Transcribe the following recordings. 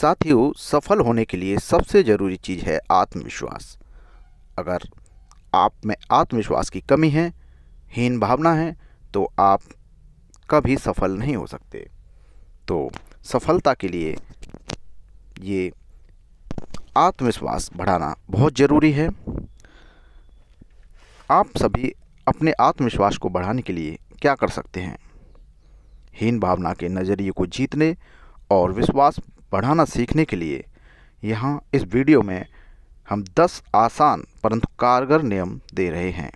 साथियों सफल होने के लिए सबसे ज़रूरी चीज़ है आत्मविश्वास अगर आप में आत्मविश्वास की कमी है हीन भावना है तो आप कभी सफल नहीं हो सकते तो सफलता के लिए ये आत्मविश्वास बढ़ाना बहुत ज़रूरी है आप सभी अपने आत्मविश्वास को बढ़ाने के लिए क्या कर सकते हैं हीन भावना के नज़रिए को जीतने और विश्वास पढ़ाना सीखने के लिए यहाँ इस वीडियो में हम 10 आसान परंतु कारगर नियम दे रहे हैं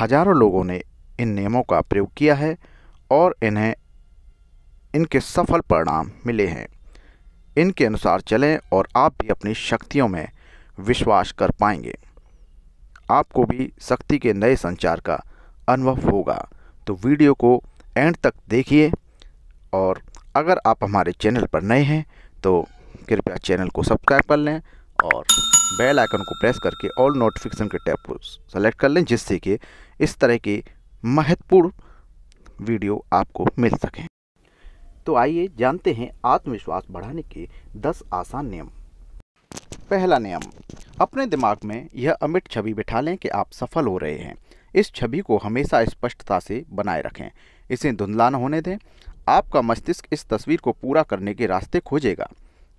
हजारों लोगों ने इन नियमों का प्रयोग किया है और इन्हें इनके सफल परिणाम मिले हैं इनके अनुसार चलें और आप भी अपनी शक्तियों में विश्वास कर पाएंगे आपको भी शक्ति के नए संचार का अनुभव होगा तो वीडियो को एंड तक देखिए और अगर आप हमारे चैनल पर नए हैं तो कृपया चैनल को सब्सक्राइब कर लें और बेल आइकन को प्रेस करके ऑल नोटिफिकेशन के टैब को सेलेक्ट कर लें जिससे कि इस तरह की महत्वपूर्ण वीडियो आपको मिल सकें तो आइए जानते हैं आत्मविश्वास बढ़ाने के 10 आसान नियम पहला नियम अपने दिमाग में यह अमिट छवि बिठा लें कि आप सफल हो रहे हैं इस छवि को हमेशा स्पष्टता से बनाए रखें इसे धुंधला न होने दें आपका मस्तिष्क इस तस्वीर को पूरा करने के रास्ते खोजेगा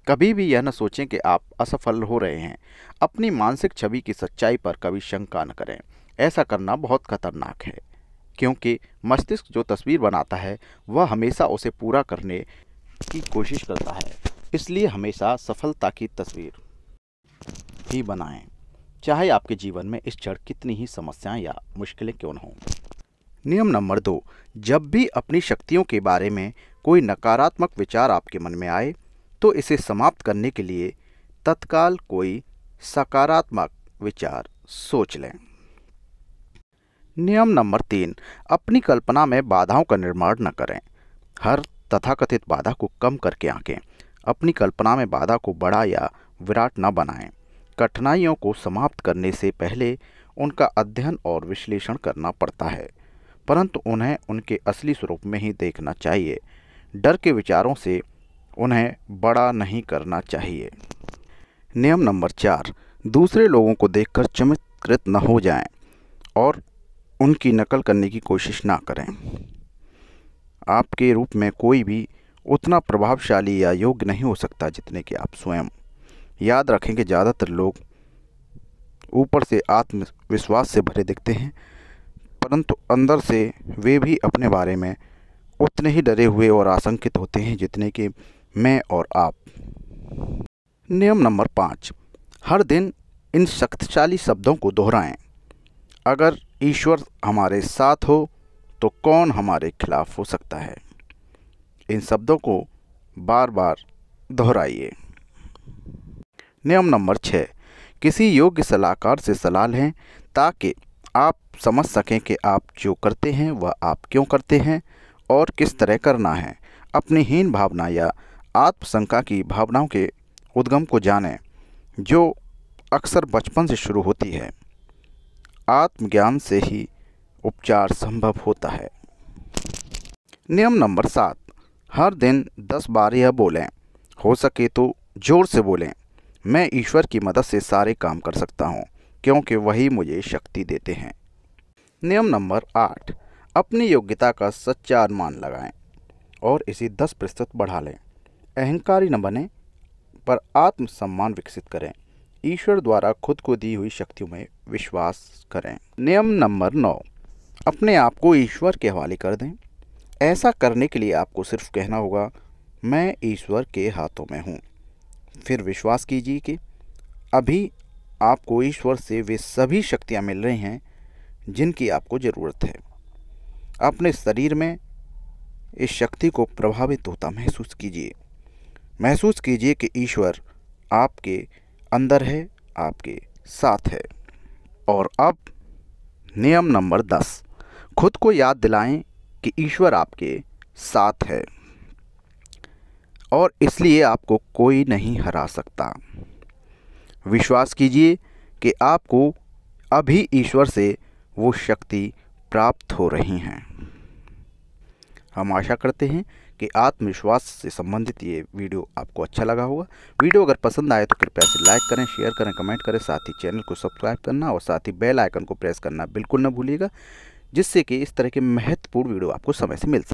कभी भी यह न सोचें कि आप असफल हो रहे हैं अपनी मानसिक छवि की सच्चाई पर कभी शंका न करें ऐसा करना बहुत खतरनाक है क्योंकि मस्तिष्क जो तस्वीर बनाता है वह हमेशा उसे पूरा करने की कोशिश करता है इसलिए हमेशा सफलता की तस्वीर ही बनाएं चाहे आपके जीवन में इस क्षण कितनी ही समस्याएं या मुश्किलें क्यों न हों नियम नंबर दो जब भी अपनी शक्तियों के बारे में कोई नकारात्मक विचार आपके मन में आए तो इसे समाप्त करने के लिए तत्काल कोई सकारात्मक विचार सोच लें नियम नंबर तीन अपनी कल्पना में बाधाओं का निर्माण न करें हर तथाकथित बाधा को कम करके आंकें अपनी कल्पना में बाधा को बड़ा या विराट न बनाएं कठिनाइयों को समाप्त करने से पहले उनका अध्ययन और विश्लेषण करना पड़ता है परंतु उन्हें उनके असली स्वरूप में ही देखना चाहिए डर के विचारों से उन्हें बड़ा नहीं करना चाहिए नियम नंबर चार दूसरे लोगों को देखकर चमत्कृत न हो जाएं और उनकी नकल करने की कोशिश ना करें आपके रूप में कोई भी उतना प्रभावशाली या योग्य नहीं हो सकता जितने कि आप स्वयं याद रखें कि ज़्यादातर लोग ऊपर से आत्मविश्वास से भरे दिखते हैं परंतु अंदर से वे भी अपने बारे में उतने ही डरे हुए और आशंकित होते हैं जितने कि मैं और आप नियम नंबर पाँच हर दिन इन शक्तिशाली शब्दों को दोहराएं अगर ईश्वर हमारे साथ हो तो कौन हमारे खिलाफ हो सकता है इन शब्दों को बार बार दोहराइए नियम नंबर छः किसी योग्य सलाहकार से सलाह लें ताकि आप समझ सकें कि आप जो करते हैं वह आप क्यों करते हैं और किस तरह करना है अपनी हीन भावना या आत्मशंका की भावनाओं के उद्गम को जानें जो अक्सर बचपन से शुरू होती है आत्मज्ञान से ही उपचार संभव होता है नियम नंबर सात हर दिन दस बार यह बोलें हो सके तो ज़ोर से बोलें मैं ईश्वर की मदद से सारे काम कर सकता हूँ क्योंकि वही मुझे शक्ति देते हैं नियम नंबर आठ अपनी योग्यता का सच्चा अनुमान लगाएं और इसे दस प्रतिशत बढ़ा लें अहंकारी न बने पर आत्मसम्मान विकसित करें ईश्वर द्वारा खुद को दी हुई शक्तियों में विश्वास करें नियम नंबर नौ अपने आप को ईश्वर के हवाले कर दें ऐसा करने के लिए आपको सिर्फ कहना होगा मैं ईश्वर के हाथों में हूँ फिर विश्वास कीजिए कि अभी आपको ईश्वर से वे सभी शक्तियाँ मिल रही हैं जिनकी आपको ज़रूरत है अपने शरीर में इस शक्ति को प्रभावित होता महसूस कीजिए महसूस कीजिए कि ईश्वर आपके अंदर है आपके साथ है और अब नियम नंबर दस खुद को याद दिलाएं कि ईश्वर आपके साथ है और इसलिए आपको कोई नहीं हरा सकता विश्वास कीजिए कि आपको अभी ईश्वर से वो शक्ति प्राप्त हो रही हैं हम आशा करते हैं कि आत्मविश्वास से संबंधित ये वीडियो आपको अच्छा लगा होगा वीडियो अगर पसंद आए तो कृपया इसे लाइक करें शेयर करें कमेंट करें साथ ही चैनल को सब्सक्राइब करना और साथ ही बेल आइकन को प्रेस करना बिल्कुल न भूलिएगा जिससे कि इस तरह के महत्वपूर्ण वीडियो आपको समय से मिल सके